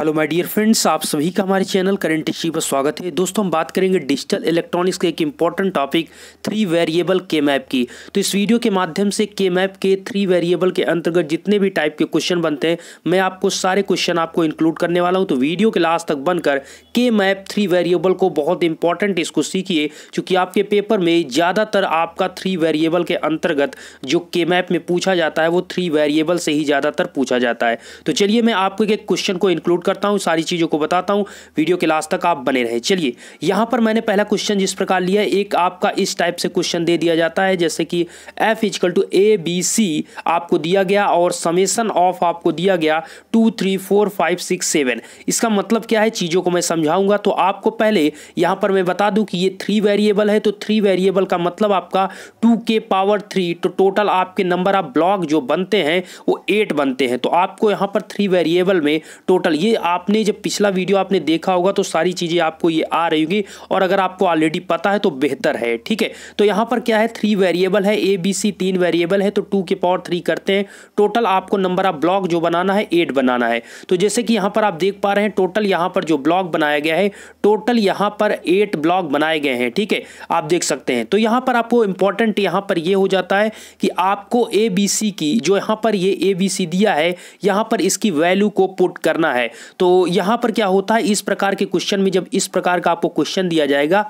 Hello my dear friends आप सभी का हमारे चैनल करंट हिस्ट्री पर स्वागत है दोस्तों हम बात करेंगे डिजिटल इलेक्ट्रॉनिक्स के एक important topic three variable K map की तो इस वीडियो के माध्यम से के मैप के थ्री वेरिएबल के अंतर्गत जितने भी टाइप के क्वेश्चन बनते हैं मैं आपको सारे क्वेश्चन आपको इंक्लूड करने वाला हूँ तो वीडियो के लास्ट तक बनकर के मैप थ्री वेरिएबल को बहुत इंपॉर्टेंट इसको सीखिए चूँकि आपके पेपर में ज़्यादातर आपका थ्री वेरिएबल के अंतर्गत जो के मैप में पूछा जाता है वो थ्री वेरिएबल से ही ज़्यादातर पूछा जाता है तो चलिए मैं आपको एक क्वेश्चन को इंक्लूड करता हूँ सारी चीज़ों को बताता हूँ वीडियो के लास्ट तक आप बने रहे चलिए यहाँ पर मैंने पहला क्वेश्चन जिस प्रकार लिया एक आपका इस टाइप से क्वेश्चन दे दिया जाता है जैसे कि F is equal to A B C आपको दिया गया और समेसन ऑफ आपको दिया गया two three four five six seven इसका मतलब क्या है चीज़ों को मैं समझाऊंगा तो आपको पहले यहाँ पर मैं बता दूँ कि ये थ्री वेरिएबल है तो थ्री वेरिएबल का मतलब आपका टू के पावर थ्री तो टोटल आपके नंबर ऑफ ब्लॉक जो बनते हैं वो एट बनते हैं तो आपको यहाँ पर थ्री वेरिएबल में टोटल ये आपने जब पिछला वीडियो आपने देखा होगा तो सारी चीज़ें आपको ये आ रही होगी और अगर आपको ऑलरेडी पता है तो बेहतर है ठीक है तो यहाँ पर क्या है थ्री वेरिएबल है ए बी सी तीन वेरिएबल है तो टू के पावर थ्री करते हैं टोटल आपको नंबर ऑफ ब्लॉक जो बनाना है एट बनाना है तो जैसे कि यहाँ पर आप देख पा रहे हैं टोटल यहाँ पर जो ब्लॉक बनाया गया है टोटल यहाँ पर एट ब्लॉक बनाए गए हैं ठीक है थीके? आप देख सकते हैं तो यहाँ पर आपको इंपॉर्टेंट यहाँ पर ये यह हो जाता है कि आपको ए बी सी की जो यहाँ पर ये ए बी सी दिया है यहाँ पर इसकी वैल्यू को पुट करना है तो यहाँ पर क्या होता है इस प्रकार के क्वेश्चन में जब इस प्रकार का आपको क्वेश्चन दिया जाएगा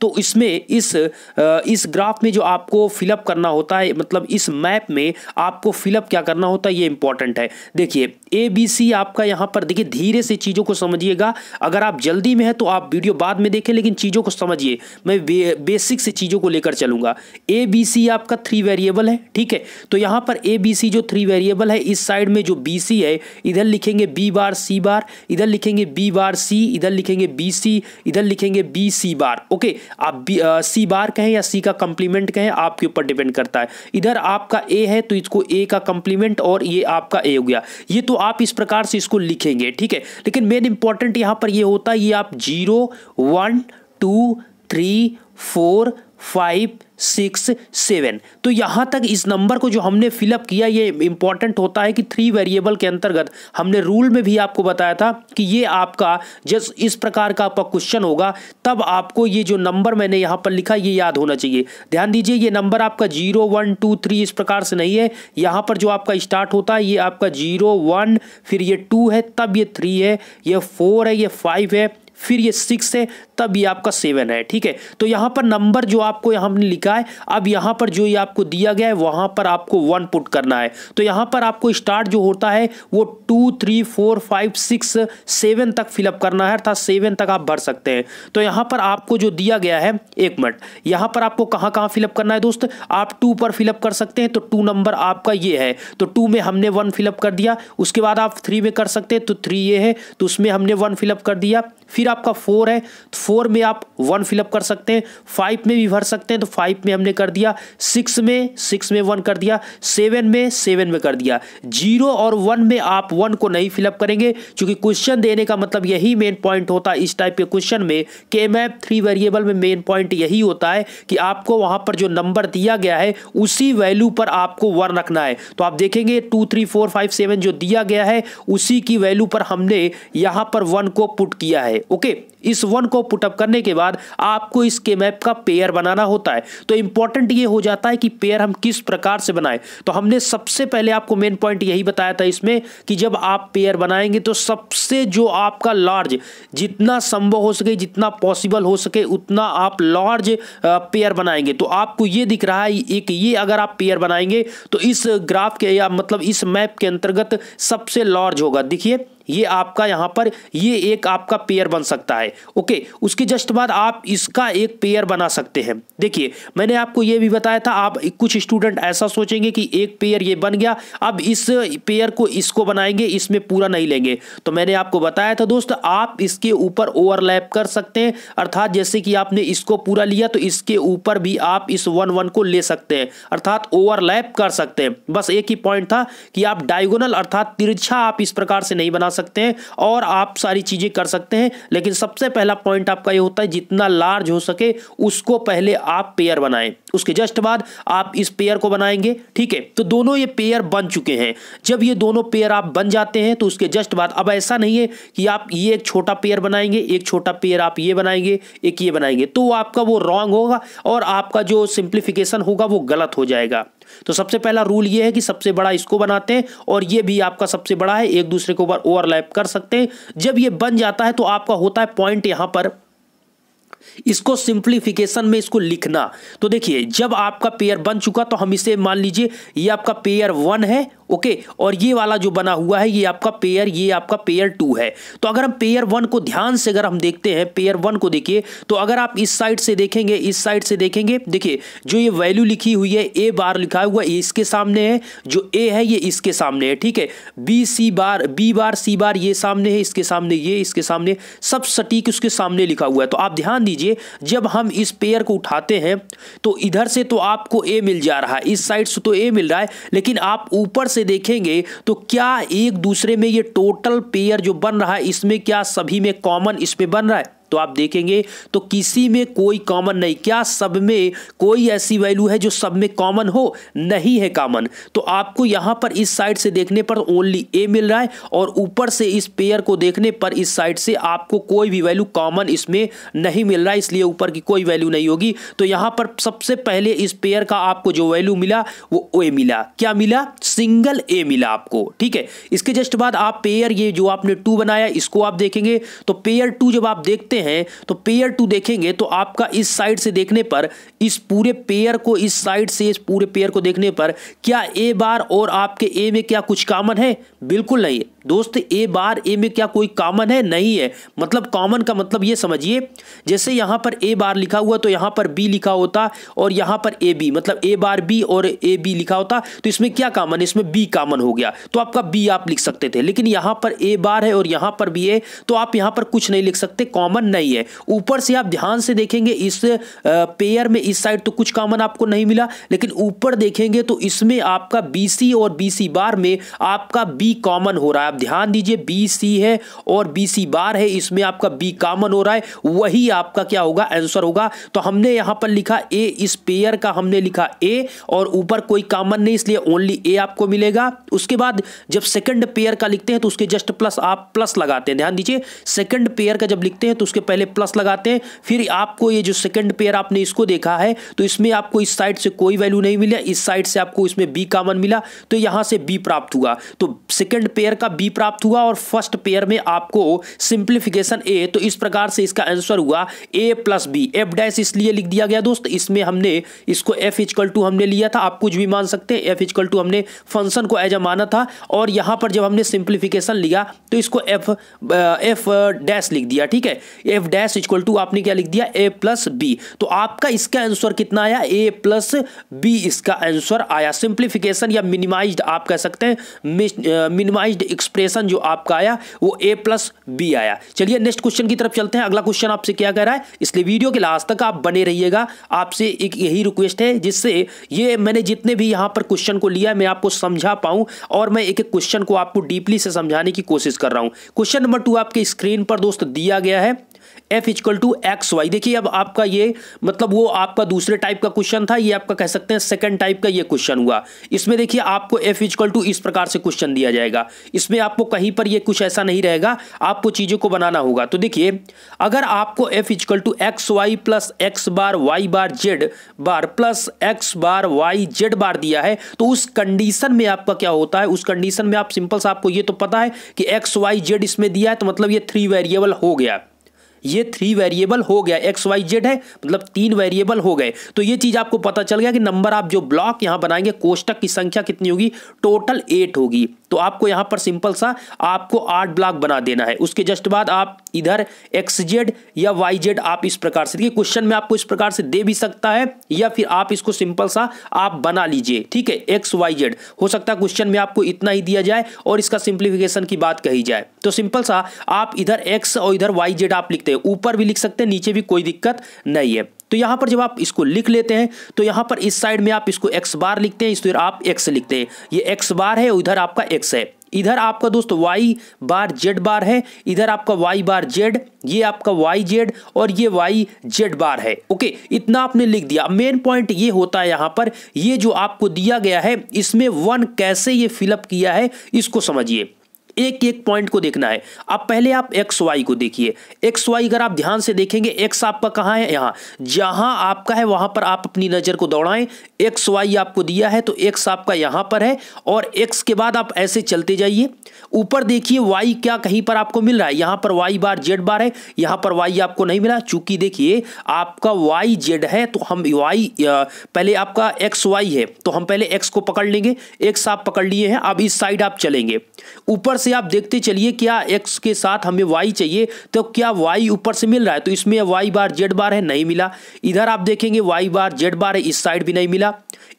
तो इसमें इस इस ग्राफ में जो आपको फिलअप करना होता है मतलब इस मैप में आपको फिलअप क्या करना होता है ये इंपॉर्टेंट है देखिए ए बी सी आपका यहाँ पर देखिए धीरे से चीज़ों को समझिएगा अगर आप जल्दी में है तो आप वीडियो बाद में देखें लेकिन चीज़ों को समझिए मैं बे, बेसिक से चीज़ों को लेकर चलूँगा ए बी सी आपका थ्री वेरिएबल है ठीक है तो यहाँ पर ए बी सी जो थ्री वेरिएबल है इस साइड में जो बी सी है इधर लिखेंगे बी बार सी बार इधर लिखेंगे बी बार सी इधर लिखेंगे बी सी इधर लिखेंगे बी सी बार ओके आप बी सी बार कहें या सी का कंप्लीमेंट कहें आपके ऊपर डिपेंड करता है इधर आपका ए है तो इसको ए का कंप्लीमेंट और ये आपका ए हो गया ये तो आप इस प्रकार से इसको लिखेंगे ठीक है लेकिन मेन इंपॉर्टेंट यहाँ पर ये होता है ये आप zero one two three four five six seven तो यहाँ तक इस नंबर को जो हमने फिलअप किया ये इंपॉर्टेंट होता है कि थ्री वेरिएबल के अंतर्गत हमने रूल में भी आपको बताया था कि ये आपका जिस इस प्रकार का आपका क्वेश्चन होगा तब आपको ये जो नंबर मैंने यहाँ पर लिखा ये याद होना चाहिए ध्यान दीजिए ये नंबर आपका जीरो वन टू थ्री इस प्रकार से नहीं है यहाँ पर जो आपका स्टार्ट होता है ये आपका जीरो वन फिर ये टू है तब ये थ्री है ये फोर है ये फाइव है फिर ये सिक्स है तब ये आपका सेवन है ठीक है तो यहाँ पर नंबर जो आपको हमने लिखा है अब यहाँ पर जो ये आपको दिया गया है वहाँ पर आपको वन पुट करना है तो यहाँ पर आपको स्टार्ट जो होता है वो two three four five six seven तक फिलअप करना है अर्थात सेवन तक आप भर सकते हैं तो यहाँ पर आपको जो दिया गया है एक मिनट यहाँ पर आपको कहाँ कहाँ फिलअप करना है दोस्त आप टू पर फिलअप कर सकते हैं तो टू नंबर आपका ये है तो टू में हमने वन फिलअप कर दिया उसके बाद आप थ्री में कर सकते हैं तो थ्री ये है तो उसमें हमने वन फिलअप कर दिया फिर फिर आपका फोर है तो फोर में आप वन फिलअप कर सकते हैं फाइव में भी भर सकते हैं तो फाइव में हमने कर दिया सिक्स में सिक्स में वन कर दिया सेवन में सेवन में कर दिया जीरो और वन में आप वन को नहीं फिलअप करेंगे क्योंकि क्वेश्चन देने का मतलब यही मेन पॉइंट होता है इस टाइप के क्वेश्चन में के मैप थ्री वेरिएबल में मेन पॉइंट यही होता है कि आपको वहां पर जो नंबर दिया गया है उसी वैल्यू पर आपको वन रखना है तो आप देखेंगे two three four five seven जो दिया गया है उसी की वैल्यू पर हमने यहां पर वन को पुट किया है ओके इस वन को पुटअप करने के बाद आपको इसके मैप का पेयर बनाना होता है तो इंपॉर्टेंट ये हो जाता है कि पेयर हम किस प्रकार से बनाएं तो हमने सबसे पहले आपको मेन पॉइंट यही बताया था इसमें कि जब आप पेयर बनाएंगे तो सबसे जो आपका लार्ज जितना संभव हो सके जितना पॉसिबल हो सके उतना आप लार्ज पेयर बनाएंगे तो आपको ये दिख रहा है एक ये अगर आप पेयर बनाएंगे तो इस ग्राफ के या मतलब इस मैप के अंतर्गत सबसे लार्ज होगा देखिए ये आपका यहाँ पर ये एक आपका पेयर बन सकता है ओके उसके जस्ट बाद आप इसका एक पेयर बना सकते हैं देखिए मैंने आपको ये भी बताया था आप कुछ स्टूडेंट ऐसा सोचेंगे कि एक पेयर ये बन गया अब इस पेयर को इसको बनाएंगे इसमें पूरा नहीं लेंगे तो मैंने आपको बताया था दोस्त आप इसके ऊपर ओवरलैप कर सकते हैं अर्थात जैसे कि आपने इसको पूरा लिया तो इसके ऊपर भी आप इस वन वन को ले सकते हैं अर्थात ओवरलैप कर सकते हैं बस एक ही पॉइंट था कि आप डायगोनल अर्थात तिरछा आप इस प्रकार से नहीं बना सकते हैं और आप सारी चीज़ें कर सकते हैं लेकिन सबसे पहला पॉइंट आपका ये होता है जितना लार्ज हो सके उसको पहले आप पेयर बनाएं उसके जस्ट बाद आप इस पेयर को बनाएंगे ठीक है तो दोनों ये पेयर बन चुके हैं जब ये दोनों पेयर आप बन जाते हैं तो उसके जस्ट बाद अब ऐसा नहीं है कि आप ये एक छोटा पेयर बनाएंगे एक छोटा पेयर आप ये बनाएंगे एक ये बनाएंगे तो आपका वो रॉन्ग होगा और आपका जो सिंप्लीफिकेशन होगा वो गलत हो जाएगा तो सबसे पहला रूल ये है कि सबसे बड़ा इसको बनाते हैं और ये भी आपका सबसे बड़ा है एक दूसरे के ऊपर ओवरलैप कर सकते हैं जब ये बन जाता है तो आपका होता है पॉइंट यहां पर इसको सिंप्लीफिकेशन में इसको लिखना तो देखिए जब आपका पेयर बन चुका तो हम इसे मान लीजिए ये आपका पेयर वन है ओके और ये वाला जो बना हुआ है ये आपका पेयर ये आपका पेयर टू है तो अगर हम पेयर वन को ध्यान से अगर हम देखते हैं पेयर वन को देखिए तो अगर आप इस साइड से देखेंगे इस साइड से देखेंगे देखिए जो ये वैल्यू लिखी हुई है ए बार लिखा हुआ है इसके सामने है जो ए है ये इसके सामने है ठीक है बी सी बार बी बार सी बार ये सामने है इसके सामने ये इसके सामने सब सटीक उसके सामने लिखा हुआ है तो आप ध्यान दीजिए जब हम इस पेयर को उठाते हैं तो इधर से तो आपको ए मिल जा रहा है इस साइड से तो ए मिल रहा है लेकिन आप ऊपर से देखेंगे तो क्या एक दूसरे में ये टोटल पेयर जो बन रहा है इसमें क्या सभी में कॉमन इस पे बन रहा है तो आप देखेंगे तो किसी में कोई कॉमन नहीं क्या सब में कोई ऐसी वैल्यू है जो सब में कॉमन हो नहीं है कॉमन तो आपको यहां पर इस साइड से देखने पर ओनली ए मिल रहा है और ऊपर से इस पेयर को देखने पर इस साइड से आपको कोई भी वैल्यू कॉमन इसमें नहीं मिल रहा है इसलिए ऊपर की कोई वैल्यू नहीं होगी तो यहां पर सबसे पहले इस पेयर का आपको जो वैल्यू मिला वो ए मिला क्या मिला सिंगल ए मिला आपको ठीक है इसके जस्ट बाद आप पेयर ये जो आपने टू बनाया इसको आप देखेंगे तो पेयर टू जब आप देखते देखते हैं तो पेयर टू देखेंगे तो आपका इस साइड से देखने पर इस पूरे पेयर को इस साइड से इस पूरे पेयर को देखने पर क्या ए बार और आपके ए में क्या कुछ कामन है बिल्कुल नहीं दोस्त ए बार ए में क्या कोई कॉमन है नहीं है मतलब कॉमन का मतलब ये समझिए जैसे यहाँ पर ए बार लिखा हुआ तो यहाँ पर बी लिखा होता और यहाँ पर ए बी मतलब ए बार बी और ए बी लिखा होता तो इसमें क्या कॉमन है इसमें बी कॉमन हो गया तो आपका बी आप लिख सकते थे लेकिन यहाँ पर ए बार है और यहाँ पर बी है तो आप यहाँ पर कुछ नहीं लिख सकते कॉमन नहीं है ऊपर से आप ध्यान से देखेंगे इस पेयर में इस साइड तो कुछ कॉमन आपको नहीं मिला लेकिन ऊपर देखेंगे तो इसमें आपका बी और बी बार में आपका बी कॉमन हो रहा है ध्यान दीजिए बी सी है और बी सी बार है इसमें आपका बी कामन हो रहा है वही आपका क्या होगा आंसर होगा तो हमने यहां पर लिखा ए इस पेयर का हमने लिखा ए और ऊपर कोई कामन नहीं इसलिए ओनली ए आपको मिलेगा उसके बाद जब सेकंड पेयर का लिखते हैं तो उसके जस्ट प्लस आप प्लस लगाते हैं ध्यान दीजिए सेकंड पेयर का जब लिखते हैं तो उसके पहले प्लस लगाते हैं फिर आपको ये जो सेकंड पेयर आपने इसको देखा है तो इसमें आपको इस साइड से कोई वैल्यू नहीं मिला इस साइड से आपको इसमें बी कामन मिला तो यहां से बी प्राप्त हुआ तो सेकेंड पेयर का बी बी प्राप्त हुआ और फर्स्ट पेयर में आपको सिंप्लीफिकेशन ए तो इस प्रकार से इसका आंसर हुआ A plus B F dash इसलिए लिख दिया गया दोस्त इसमें हमने इसको एफ इजकल टू हमने लिया था आप कुछ भी मान सकते हैं एफ इजकल टू हमने फंक्शन को एज अ माना था और यहां पर जब हमने सिंप्लीफिकेशन लिया तो इसको एफ एफ डैश लिख दिया ठीक है एफ डैश इजकल टू आपने क्या लिख दिया ए प्लस बी तो आपका इसका आंसर कितना आया ए प्लस बी इसका आंसर आया सिंप्लीफिकेशन या मिनिमाइज आप कह सकते हैं मिनिमाइज एक्सप्रेस एक्सप्रेशन जो आपका आया वो ए प्लस बी आया चलिए नेक्स्ट क्वेश्चन की तरफ चलते हैं अगला क्वेश्चन आपसे क्या कह रहा है इसलिए वीडियो के लास्ट तक आप बने रहिएगा आपसे एक यही रिक्वेस्ट है जिससे ये मैंने जितने भी यहाँ पर क्वेश्चन को लिया मैं आपको समझा पाऊँ और मैं एक एक क्वेश्चन को आपको डीपली से समझाने की कोशिश कर रहा हूँ क्वेश्चन नंबर टू आपके स्क्रीन पर दोस्त दिया गया है F equal to X Y देखिए अब आपका ये मतलब वो आपका दूसरे टाइप का क्वेश्चन था ये आपका कह सकते हैं सेकंड टाइप का ये क्वेश्चन हुआ इसमें देखिए आपको एफ इजक्ल टू इस प्रकार से क्वेश्चन दिया जाएगा इसमें आपको कहीं पर यह कुछ ऐसा नहीं रहेगा आपको चीज़ों को बनाना होगा तो देखिए अगर आपको F equal to X Y plus X bar Y bar Z bar plus X bar Y Z bar दिया है तो उस कंडीशन में आपका क्या होता है उस कंडीशन में आप सिंपल सा आपको ये तो पता है कि एक्स वाई जेड इसमें दिया है तो मतलब ये थ्री वेरिएबल हो गया ये थ्री वेरिएबल हो गया एक्स वाई जेड है मतलब तीन वेरिएबल हो गए तो ये चीज़ आपको पता चल गया कि नंबर आप जो ब्लॉक यहां बनाएंगे कोष्टक की संख्या कितनी होगी टोटल एट होगी तो आपको यहां पर सिंपल सा आपको आठ ब्लॉक बना देना है उसके जस्ट बाद आप इधर एक्स जेड या वाई जेड आप इस प्रकार से देखिए क्वेश्चन में आपको इस प्रकार से दे भी सकता है या फिर आप इसको सिंपल सा आप बना लीजिए ठीक है एक्स वाई जेड हो सकता है क्वेश्चन में आपको इतना ही दिया जाए और इसका सिंप्लीफिकेशन की बात कही जाए तो सिंपल सा आप इधर एक्स और इधर वाई जेड आप लिखते हैं हैं ऊपर भी लिख सकते हैं नीचे भी कोई दिक्कत नहीं है तो यहाँ पर जब आप इसको लिख लेते हैं तो यहाँ पर इस साइड में आप इसको एक्स बार लिखते हैं इस तरह आप एक्स लिखते हैं ये एक्स बार है उधर आपका एक्स है इधर आपका दोस्त वाई बार जेड बार है इधर आपका वाई बार जेड ये आपका वाई जेड और ये वाई जेड बार है ओके इतना आपने लिख दिया मेन पॉइंट ये होता है यहाँ पर ये जो आपको दिया गया है इसमें वन कैसे ये फिलअप किया है इसको समझिए एक एक पॉइंट को देखना है अब पहले आप एक्स वाई को देखिए एक्स वाई अगर आप ध्यान से देखेंगे एक्स आपका कहाँ है यहाँ जहाँ आपका है वहाँ पर आप अपनी नज़र को दौड़ाएं एक्स वाई आपको दिया है तो एक्स आपका यहाँ पर है और एक्स के बाद आप ऐसे चलते जाइए ऊपर देखिए वाई क्या कहीं पर आपको मिल रहा है यहाँ पर वाई बार जेड बार है यहाँ पर वाई आपको नहीं मिला चूंकि देखिए आपका वाई जेड है तो हम वाई पहले आपका एक्स वाई है तो हम पहले एक्स को पकड़ लेंगे एक्स आप पकड़ लिए हैं अब इस साइड आप चलेंगे ऊपर से आप देखते चलिए क्या एक्स के साथ हमें वाई चाहिए तो क्या वाई ऊपर से मिल रहा है तो इसमें वाई बार जेड बार है नहीं मिला इधर आप देखेंगे वाई बार जेड बार है इस साइड भी नहीं मिला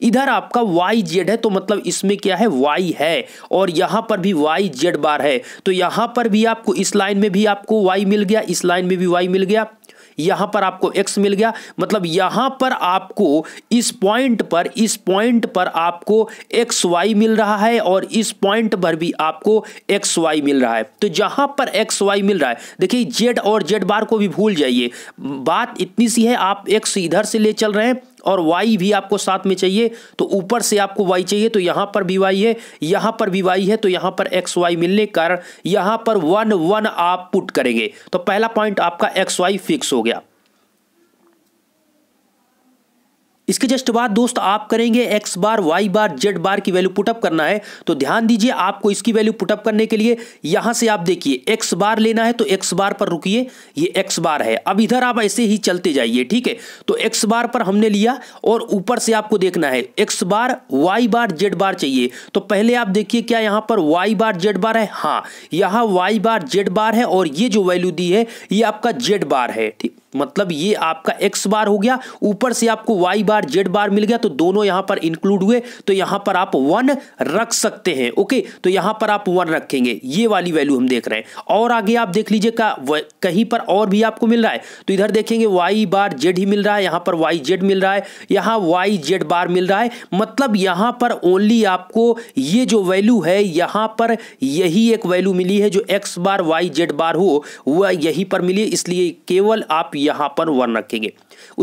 इधर आपका वाई जेड है तो मतलब इसमें क्या है वाई है और यहाँ पर भी वाई जेड बार है तो यहाँ पर भी आपको इस लाइन में भी आपको वाई मिल गया इस लाइन में भी वाई मिल गया यहां पर आपको एक्स मिल गया मतलब यहां पर आपको इस पॉइंट पर इस पॉइंट पर आपको एक्स वाई मिल रहा है और इस पॉइंट पर भी आपको एक्स वाई मिल रहा है तो जहां पर एक्स वाई मिल रहा है देखिए जेड और जेड बार को भी भूल जाइए बात इतनी सी है आप एक्स इधर से ले चल रहे हैं और वाई भी आपको साथ में चाहिए तो ऊपर से आपको वाई चाहिए तो यहाँ पर भी वाई है यहाँ पर भी वाई है तो यहाँ पर एक्स वाई मिलने कारण यहाँ पर वन वन आप पुट करेंगे तो पहला पॉइंट आपका एक्स वाई फिक्स हो गया इसके जस्ट बाद दोस्त आप करेंगे X bar Y bar Z bar की वैल्यू पुटअप करना है तो ध्यान दीजिए आपको इसकी वैल्यू पुटअप करने के लिए यहां से आप देखिए एक्स बार लेना है तो एक्स बार पर रुकिए ये एक्स बार है अब इधर आप ऐसे ही चलते जाइए ठीक है तो एक्स बार पर हमने लिया और ऊपर से आपको देखना है X bar Y bar Z bar चाहिए तो पहले आप देखिए क्या यहाँ पर वाई बार जेड बार है हाँ यहाँ वाई बार जेड बार है और ये जो वैल्यू दी है ये आपका जेड बार है ठीक मतलब ये आपका एक्स बार हो गया ऊपर से आपको वाई बार जेड बार मिल गया तो दोनों यहां पर इंक्लूड हुए तो यहां पर आप वन रख सकते हैं ओके तो यहां पर आप वन रखेंगे ये वाली वैल्यू हम देख रहे हैं और आगे आप देख लीजिए कहीं पर और भी आपको मिल रहा है तो इधर देखेंगे वाई बार जेड ही मिल रहा है यहां पर वाई जेड मिल रहा है यहां वाई जेड बार मिल रहा है मतलब यहां पर ओनली आपको ये जो वैल्यू है यहां पर यही एक वैल्यू मिली है जो X bar Y Z bar हो वह यही पर मिली इसलिए केवल आप यहां पर वन रखेंगे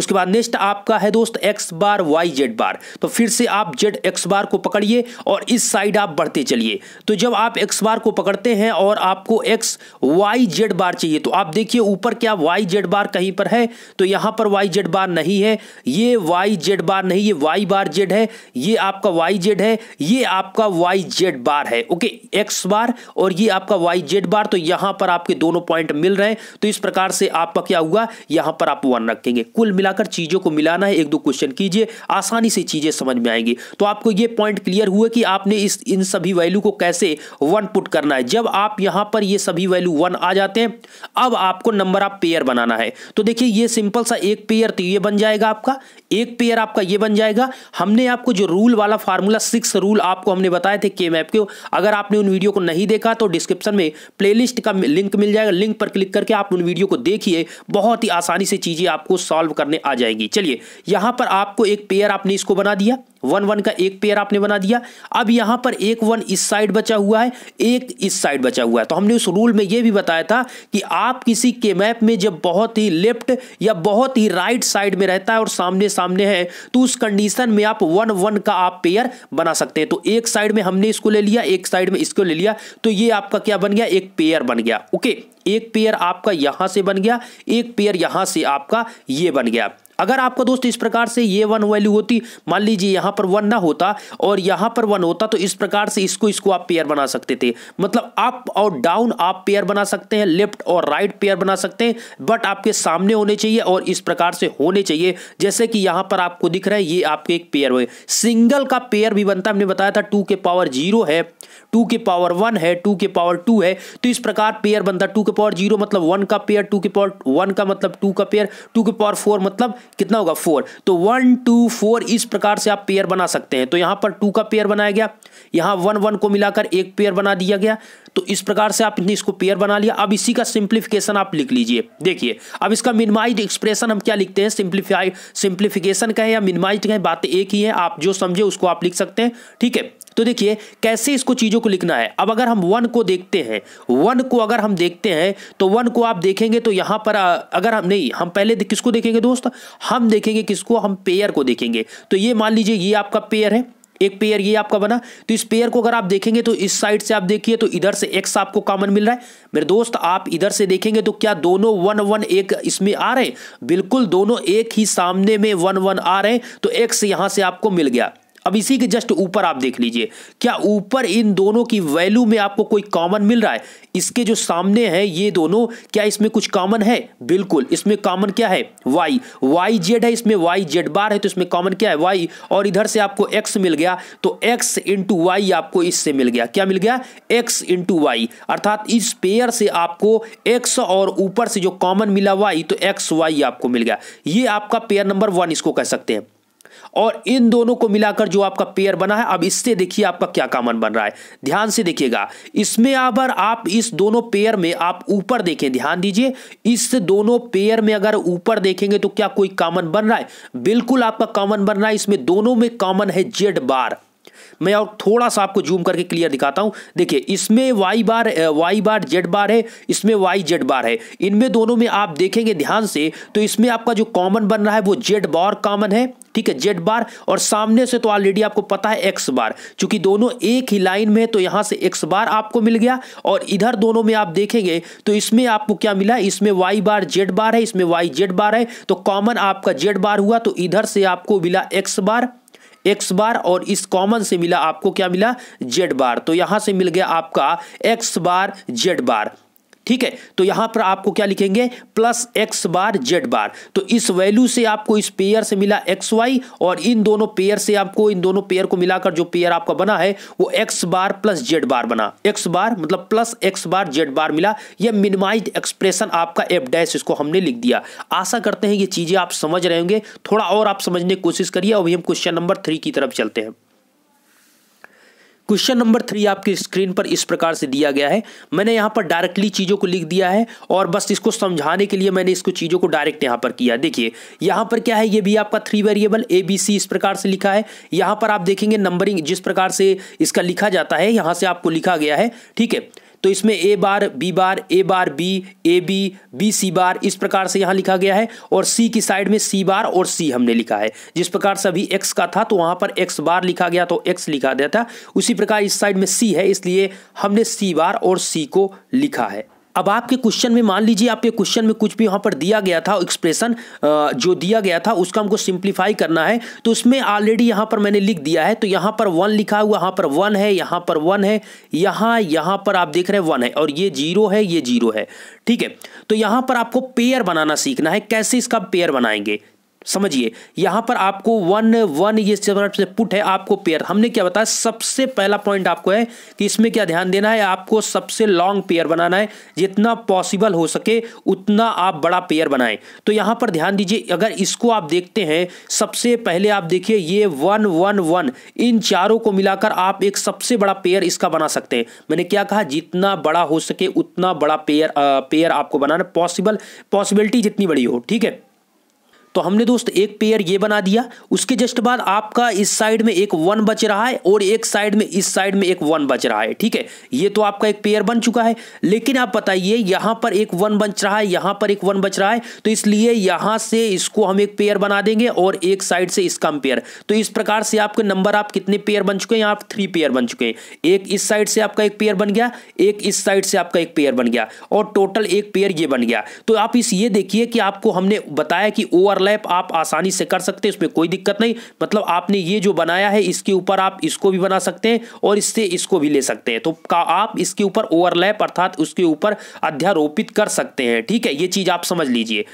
उसके बाद नेक्स्ट आपका है दोस्त X bar Y Z bar तो फिर से आप जेड एक्स बार को पकड़िए और इस साइड आप बढ़ते चलिए तो जब आप एक्स बार को पकड़ते हैं और आपको एक्स वाई जेड बार चाहिए तो आप देखिए ऊपर क्या वाई जेड बार कहीं पर है तो यहां पर वाई जेड बार नहीं है ये वाई जेड बार नहीं ये वाई बार जेड है ये आपका वाई जेड है ये आपका वाई जेड बार है ओके एक्स बार और ये आपका वाई जेड बार तो यहां पर आपके दोनों पॉइंट मिल रहे हैं तो इस प्रकार से आपका क्या हुआ यहाँ पर आप वन रखेंगे कुल मिलाकर चीज़ों को मिलाना है एक दो क्वेश्चन कीजिए आसानी से चीज़ें समझ में आएंगी तो आपको ये पॉइंट क्लियर हुआ कि आपने इस इन सभी वैल्यू को कैसे वन पुट करना है जब आप यहाँ पर ये सभी वैल्यू वन आ जाते हैं अब आपको नंबर ऑफ पेयर बनाना है तो देखिए ये सिंपल सा एक पेयर तो ये बन जाएगा आपका एक पेयर आपका ये बन जाएगा हमने आपको जो रूल वाला फार्मूला सिक्स रूल आपको हमने बताए थे के मैप के अगर आपने उन वीडियो को नहीं देखा तो डिस्क्रिप्शन में प्लेलिस्ट का लिंक मिल जाएगा लिंक पर क्लिक करके आप उन वीडियो को देखिए बहुत ही आसानी से चीज़ें आपको सॉल्व करने आ जाएंगी चलिए यहां पर आपको एक पेयर आपने इसको बना दिया वन वन का एक पेयर आपने बना दिया अब यहां पर एक वन इस साइड बचा हुआ है एक इस साइड बचा हुआ है तो हमने उस रूल में यह भी बताया था कि आप किसी के मैप में जब बहुत ही लेफ्ट या बहुत ही राइट साइड में रहता है और सामने सामने है तो उस कंडीशन में आप वन वन का आप पेयर बना सकते हैं तो एक साइड में हमने इसको ले लिया एक साइड में इसको ले लिया तो ये आपका क्या बन गया एक पेयर बन गया ओके एक पेयर आपका यहां से बन गया एक पेयर यहां से आपका ये बन गया अगर आपको दोस्त इस प्रकार से ये वन वैल्यू होती मान लीजिए यहाँ पर वन ना होता और यहाँ पर वन होता तो इस प्रकार से इसको इसको आप पेयर बना सकते थे मतलब अप और डाउन आप पेयर बना सकते हैं लेफ्ट और राइट पेयर बना सकते हैं बट आपके सामने होने चाहिए और इस प्रकार से होने चाहिए जैसे कि यहाँ पर आपको दिख रहा है ये आपके एक पेयर हुए सिंगल का पेयर भी बनता है हमने बताया था टू के पावर जीरो है टू के पावर वन है टू के पावर टू है तो इस प्रकार पेयर बनता है टू के पावर जीरो मतलब वन का पेयर टू के पावर वन का मतलब टू का पेयर टू के पावर फोर मतलब कितना होगा फोर तो वन टू फोर इस प्रकार से आप पेयर बना सकते हैं तो यहाँ पर टू का पेयर बनाया गया यहाँ वन वन को मिलाकर एक पेयर बना दिया गया तो इस प्रकार से आपने इसको पेयर बना लिया अब इसी का सिंप्लीफिकेशन आप लिख लीजिए देखिए अब इसका मिनिमाइज एक्सप्रेशन हम क्या लिखते हैं सिंप्लीफाई सिंप्लीफिकेशन का या मिनिमाइज का बात एक ही है आप जो समझे उसको आप लिख सकते हैं ठीक है तो देखिए कैसे इसको चीज़ों को लिखना है अब अगर हम वन को देखते हैं वन को अगर हम देखते हैं तो वन को आप देखेंगे तो यहां पर अगर हम नहीं हम पहले किसको देखेंगे दोस्त हम देखेंगे किसको हम पेयर को देखेंगे तो ये मान लीजिए ये आपका पेयर है एक पेयर ये आपका बना तो इस पेयर को अगर आप देखेंगे तो इस साइड से आप देखिए तो इधर से एक्स आपको कॉमन मिल रहा है मेरे दोस्त आप इधर से देखेंगे तो क्या दोनों वन वन एक इसमें आ रहे हैं बिल्कुल दोनों एक ही सामने में वन वन आ रहे हैं तो एक्स यहां से आपको मिल गया अब इसी के जस्ट ऊपर आप देख लीजिए क्या ऊपर इन दोनों की वैल्यू में आपको कोई कॉमन मिल रहा है इसके जो सामने है ये दोनों क्या इसमें कुछ कॉमन है बिल्कुल इसमें कॉमन क्या है वाई वाई जेड है इसमें वाई जेड बार है तो इसमें कॉमन क्या है वाई और इधर से आपको एक्स मिल गया तो एक्स इंटू वाई आपको इससे मिल गया क्या मिल गया एक्स इंटू वाई अर्थात इस पेयर से आपको एक्स और ऊपर से जो कॉमन मिला वाई तो एक्स वाई आपको मिल गया ये आपका पेयर नंबर वन इसको कह सकते हैं और इन दोनों को मिलाकर जो आपका पेयर बना है अब इससे देखिए आपका क्या कामन बन रहा है ध्यान से देखिएगा इसमें अगर आप इस दोनों पेयर में आप ऊपर देखें ध्यान दीजिए इस दोनों पेयर में अगर ऊपर देखेंगे तो क्या कोई कॉमन बन रहा है बिल्कुल आपका कॉमन बन रहा है इसमें दोनों में कॉमन है जेड बार मैं और थोड़ा सा आपको जूम करके क्लियर दिखाता हूँ देखिए इसमें Y bar Y bar Z bar है इसमें वाई जेड बार है इनमें दोनों में आप देखेंगे ध्यान से तो इसमें आपका जो कॉमन बन रहा है वो जेड बार कॉमन है ठीक है जेड बार और सामने से तो ऑलरेडी आपको पता है एक्स बार चूंकि दोनों एक ही लाइन में तो यहां से एक्स बार आपको मिल गया और इधर दोनों में आप देखेंगे तो इसमें आपको क्या मिला इसमें वाई बार जेड बार है इसमें वाई जेड बार है तो कॉमन आपका जेड बार हुआ तो इधर से आपको मिला एक्स बार एक्स बार और इस कॉमन से मिला आपको क्या मिला जेड बार तो यहां से मिल गया आपका एक्स बार जेड बार ठीक है तो यहां पर आपको क्या लिखेंगे plus X bar Z bar तो इस वैल्यू से आपको इस पेयर से मिला एक्स वाई और इन दोनों पेयर से आपको इन दोनों पेयर को मिलाकर जो पेयर आपका बना है वो X bar plus Z bar बना एक्स बार मतलब plus X bar Z bar मिला यह मिनिमाइज एक्सप्रेशन आपका एफ डैश इसको हमने लिख दिया आशा करते हैं ये चीजें आप समझ रहे होंगे थोड़ा और आप समझने की कोशिश करिए अभी हम क्वेश्चन नंबर थ्री की तरफ चलते हैं क्वेश्चन नंबर थ्री आपकी स्क्रीन पर इस प्रकार से दिया गया है मैंने यहाँ पर डायरेक्टली चीज़ों को लिख दिया है और बस इसको समझाने के लिए मैंने इसको चीज़ों को डायरेक्ट यहाँ पर किया देखिए यहाँ पर क्या है ये भी आपका three variable A B C इस प्रकार से लिखा है यहाँ पर आप देखेंगे नंबरिंग जिस प्रकार से इसका लिखा जाता है यहाँ से आपको लिखा गया है ठीक है तो इसमें A bar B bar A bar B A B B C bar इस प्रकार से यहाँ लिखा गया है और सी की साइड में सी बार और सी हमने लिखा है जिस प्रकार से अभी एक्स का था तो वहाँ पर एक्स बार लिखा गया तो एक्स लिखा गया था उसी प्रकार इस साइड में सी है इसलिए हमने सी बार और सी को लिखा है अब आपके क्वेश्चन में मान लीजिए आपके क्वेश्चन में कुछ भी वहाँ पर दिया गया था एक्सप्रेशन जो दिया गया था उसका हमको सिंप्लीफाई करना है तो उसमें ऑलरेडी यहाँ पर मैंने लिख दिया है तो यहाँ पर वन लिखा हुआ यहाँ पर वन है यहाँ पर वन है यहाँ यहाँ पर आप देख रहे हैं वन है और ये जीरो है ये जीरो है ठीक है तो यहाँ पर आपको पेयर बनाना सीखना है कैसे इसका पेयर बनाएंगे समझिए यहां पर आपको वन वन ये से पुट है आपको पेयर हमने क्या बताया सबसे पहला पॉइंट आपको है कि इसमें क्या ध्यान देना है आपको सबसे लॉन्ग पेयर बनाना है जितना पॉसिबल हो सके उतना आप बड़ा पेयर बनाएं तो यहां पर ध्यान दीजिए अगर इसको आप देखते हैं सबसे पहले आप देखिए ये वन वन वन इन चारों को मिलाकर आप एक सबसे बड़ा पेयर इसका बना सकते हैं मैंने क्या कहा जितना बड़ा हो सके उतना बड़ा पेयर पेयर आपको बनाना पॉसिबल पॉसिबिलिटी जितनी बड़ी हो ठीक है तो हमने दोस्त एक पेयर ये बना दिया उसके जस्ट बाद आपका इस साइड में एक वन बच रहा है और एक साइड में इस साइड में एक वन बच रहा है ठीक है ये तो आपका एक पेयर बन चुका है लेकिन आप बताइए यहां पर एक वन बच रहा है यहां पर एक वन बच रहा है तो इसलिए यहां से इसको हम एक पेयर बना देंगे और एक साइड से इसका पेयर तो इस प्रकार से आपके नंबर आप कितने पेयर बन चुके हैं आप थ्री पेयर बन चुके हैं एक इस साइड से आपका एक पेयर बन गया एक इस साइड से आपका एक पेयर बन गया और टोटल एक पेयर ये बन गया तो आप इस ये देखिए कि आपको हमने बताया कि ओवर ओवरलैप आप आसानी से कर सकते हैं उसमें कोई दिक्कत नहीं मतलब आपने ये जो बनाया है इसके ऊपर आप इसको भी बना सकते हैं और इससे इसको भी ले सकते हैं तो का आप इसके ऊपर ओवरलैप अर्थात उसके ऊपर अध्यारोपित कर सकते हैं ठीक है ये चीज़ आप समझ लीजिए